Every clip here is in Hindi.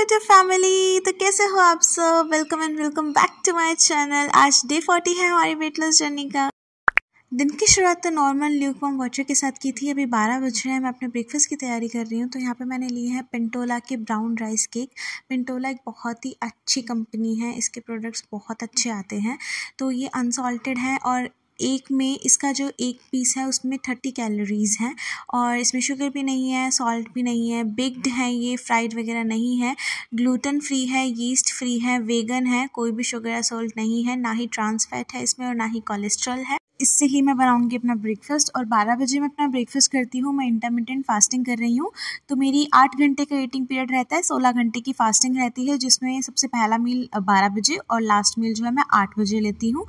क्रिएटिव फैमिली तो कैसे हो आप सब welcome and welcome back to my channel आज डे फोर्टी है हमारी वेट लॉस जर्नी का दिन की शुरुआत तो नॉर्मल वॉम वाटर के साथ की थी अभी बारह बज रहे हैं मैं अपने ब्रेकफास्ट की तैयारी कर रही हूँ तो यहाँ पे मैंने लिए हैं पिंटोला के ब्राउन राइस केक पिंटोला एक बहुत ही अच्छी कंपनी है इसके प्रोडक्ट्स बहुत अच्छे आते हैं तो ये अनसॉल्टेड हैं और एक में इसका जो एक पीस है उसमें थर्टी कैलोरीज़ हैं और इसमें शुगर भी नहीं है सॉल्ट भी नहीं है बिग्ड है ये फ्राइड वगैरह नहीं है ग्लूटन फ्री है यीस्ट फ्री है वेगन है कोई भी शुगर या सॉल्ट नहीं है ना ही ट्रांसफैट है इसमें और ना ही कोलेस्ट्रॉल है इससे ही मैं बनाऊँगी अपना ब्रेकफास्ट और बारह बजे मैं अपना ब्रेकफास्ट करती हूँ मैं इंटरमीडियंट फास्टिंग कर रही हूँ तो मेरी आठ घंटे का एटिंग पीरियड रहता है सोलह घंटे की फास्टिंग रहती है जिसमें सबसे पहला मील बारह बजे और लास्ट मील जो है मैं आठ बजे लेती हूँ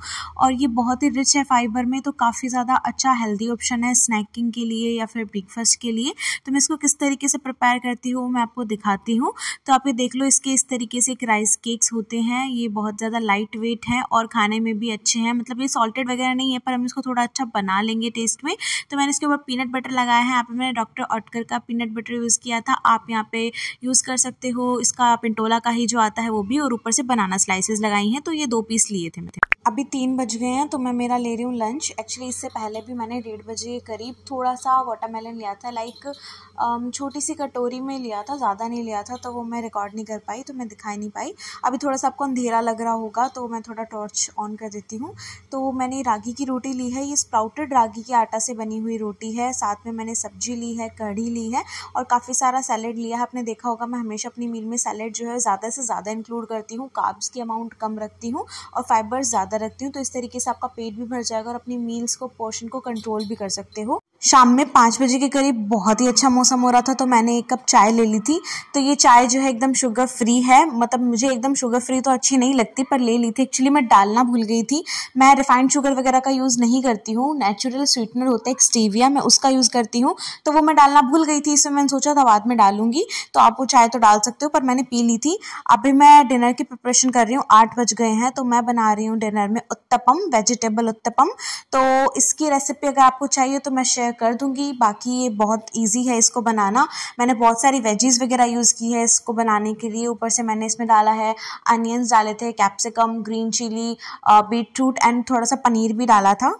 और ये बहुत ही रिच है फाइबर में तो काफ़ी ज़्यादा अच्छा हेल्दी ऑप्शन है स्नैकिंग के लिए या फिर ब्रेकफास्ट के लिए तो मैं इसको किस तरीके से प्रिपेयर करती हूँ मैं आपको दिखाती हूँ तो आप ये देख लो इसके इस तरीके से एक राइस केक्स होते हैं ये बहुत ज़्यादा लाइट वेट हैं और खाने में भी अच्छे हैं मतलब ये सॉल्टेड वगैरह नहीं है पर हम इसको थोड़ा अच्छा बना लेंगे टेस्ट में तो मैंने इसके ऊपर पीनट बटर लगाया है यहाँ पे मैंने डॉक्टर ऑटकर का पीनट बटर यूज़ किया था आप यहाँ पे यूज़ कर सकते हो इसका पिंटोला का ही जो आता है वो भी और ऊपर से बनाना स्लाइसेस लगाई हैं तो ये दो पीस लिए थे मैंने अभी तीन बज गए हैं तो मैं मेरा ले रही हूँ लंच एक्चुअली इससे पहले भी मैंने डेढ़ बजे करीब थोड़ा सा वाटरमेलन लिया था लाइक um, छोटी सी कटोरी में लिया था ज़्यादा नहीं लिया था तो वो मैं रिकॉर्ड नहीं कर पाई तो मैं दिखाई नहीं पाई अभी थोड़ा सा आपको अंधेरा लग रहा होगा तो मैं थोड़ा टॉर्च ऑन कर देती हूँ तो मैंने रागी की रोटी ली है ये स्प्राउटेड रागी के आटा से बनी हुई रोटी है साथ में मैंने सब्जी ली है कढ़ी ली है और काफ़ी सारा सैलड लिया है आपने देखा होगा मैं हमेशा अपनी मील में सैलड जो है ज़्यादा से ज़्यादा इंक्लूड करती हूँ काब्स की अमाउंट कम रखती हूँ और फाइबर्स ज़्यादा ज़्यादा रखती हूँ तो इस तरीके से आपका पेट भी भर जाएगा और अपनी मील्स को पोर्शन को कंट्रोल भी कर सकते हो शाम में पाँच बजे के करीब बहुत ही अच्छा मौसम हो रहा था तो मैंने एक कप चाय ले ली थी तो ये चाय जो है एकदम शुगर फ्री है मतलब मुझे एकदम शुगर फ्री तो अच्छी नहीं लगती पर ले ली थी एक्चुअली मैं डालना भूल गई थी मैं रिफाइंड शुगर वगैरह का यूज़ नहीं करती हूँ नेचुरल स्वीटनर होता है एक स्टीविया मैं उसका यूज़ करती हूँ तो वो मैं डालना भूल गई थी इसमें मैंने सोचा था बाद में डालूंगी तो आप वो चाय तो डाल सकते हो पर मैंने पी ली थी अभी मैं डिनर की प्रिपरेशन कर रही हूँ आठ बज गए हैं तो मैं बना रही हूँ डिनर में उत्तपम वेजिटेबल उत्तपम तो इसकी रेसिपी अगर आपको चाहिए तो मैं शेयर शेयर कर दूंगी बाकी ये बहुत इजी है इसको बनाना मैंने बहुत सारी वेजीज़ वगैरह यूज़ की है इसको बनाने के लिए ऊपर से मैंने इसमें डाला है अनियंस डाले थे capsicum green chilli beetroot and थोड़ा सा पनीर भी डाला था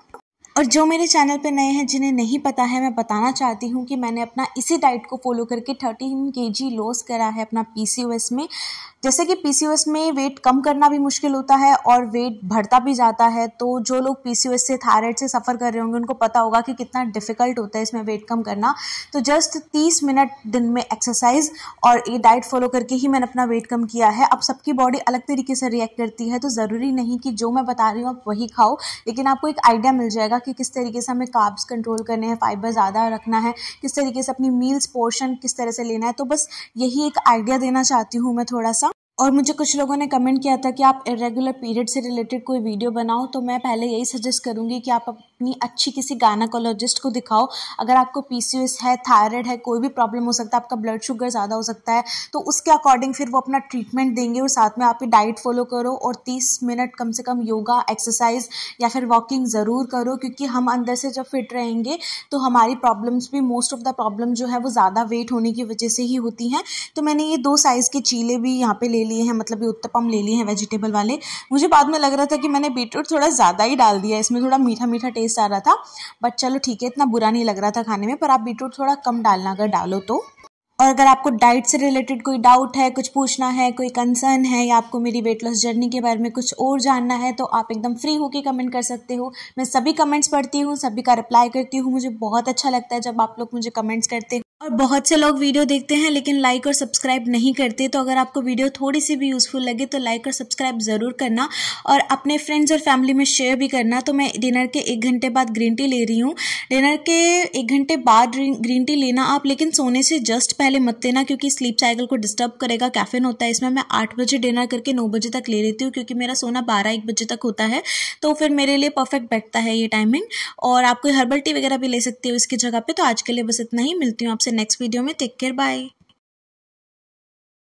और जो मेरे चैनल पे नए हैं जिन्हें नहीं पता है मैं बताना चाहती हूँ कि मैंने अपना इसी डाइट को फॉलो करके थर्टीन के जी लॉस करा है अपना पी में जैसे कि पी में वेट कम करना भी मुश्किल होता है और वेट बढ़ता भी जाता है तो जो लोग पी से थायराइड से सफ़र कर रहे होंगे उनको पता होगा कि कितना डिफ़िकल्ट होता है इसमें वेट कम करना तो जस्ट तीस मिनट दिन में एक्सरसाइज और ये डाइट फॉलो करके ही मैंने अपना वेट कम किया है अब सबकी बॉडी अलग तरीके से रिएक्ट करती है तो ज़रूरी नहीं कि जो मैं बता रही हूँ आप वही खाओ लेकिन आपको एक आइडिया मिल जाएगा कि किस तरीके से हमें काब्स कंट्रोल करने हैं फाइबर ज़्यादा रखना है किस तरीके से अपनी मील्स पोर्शन किस तरह से लेना है तो बस यही एक आइडिया देना चाहती हूँ मैं थोड़ा सा और मुझे कुछ लोगों ने कमेंट किया था कि आप इरेगुलर पीरियड से रिलेटेड कोई वीडियो बनाओ तो मैं पहले यही सजेस्ट करूँगी कि आप अपनी अच्छी किसी गायनाकोलॉजिस्ट को दिखाओ अगर आपको पीसीओएस है थायराइड है कोई भी प्रॉब्लम हो सकता है आपका ब्लड शुगर ज़्यादा हो सकता है तो उसके अकॉर्डिंग फिर वो अपना ट्रीटमेंट देंगे और साथ में आपकी डाइट फॉलो करो और तीस मिनट कम से कम योगा एक्सरसाइज या फिर वॉकिंग ज़रूर करो क्योंकि हम अंदर से जब फिट रहेंगे तो हमारी प्रॉब्लम्स भी मोस्ट ऑफ द प्रॉब्लम जो है वो ज़्यादा वेट होने की वजह से ही होती हैं तो मैंने ये दो साइज़ के चीले भी यहाँ पर ले लिए हैं मतलब ये उत्तपम ले लिए हैं वेजिटेबल वाले मुझे बाद में लग रहा था कि मैंने बीटरूट थोड़ा ज़्यादा ही डाल दिया इसमें थोड़ा मीठा मीठा टेस्ट आ रहा था बट चलो ठीक है इतना बुरा नहीं लग रहा था खाने में पर आप बीटरूट थोड़ा कम डालना अगर डालो तो और अगर आपको डाइट से रिलेटेड कोई डाउट है कुछ पूछना है कोई कंसर्न है या आपको मेरी वेट लॉस जर्नी के बारे में कुछ और जानना है तो आप एकदम फ्री होकर कमेंट कर सकते हो मैं सभी कमेंट्स पढ़ती हूँ सभी का रिप्लाई करती हूँ मुझे बहुत अच्छा लगता है जब आप लोग मुझे कमेंट्स करते हो और बहुत से लोग वीडियो देखते हैं लेकिन लाइक और सब्सक्राइब नहीं करते तो अगर आपको वीडियो थोड़ी सी भी यूज़फुल लगे तो लाइक और सब्सक्राइब ज़रूर करना और अपने फ्रेंड्स और फैमिली में शेयर भी करना तो मैं डिनर के एक घंटे बाद ग्रीन टी ले रही हूँ डिनर के एक घंटे बाद ग्रीन टी लेना आप लेकिन सोने से जस्ट पहले मत लेना क्योंकि स्लीप साइकिल को डिस्टर्ब करेगा कैफिन होता है इसमें मैं आठ बजे डिनर करके नौ बजे तक ले लेती हूँ क्योंकि मेरा सोना बारह एक बजे तक होता है तो फिर मेरे लिए परफेक्ट बैठता है ये टाइमिंग और आप कोई हर्बल टी वगैरह भी ले सकते हो इसकी जगह पर तो आज के लिए बस इतना ही मिलती हूँ आपसे नेक्स्ट वीडियो में टेक केयर बाय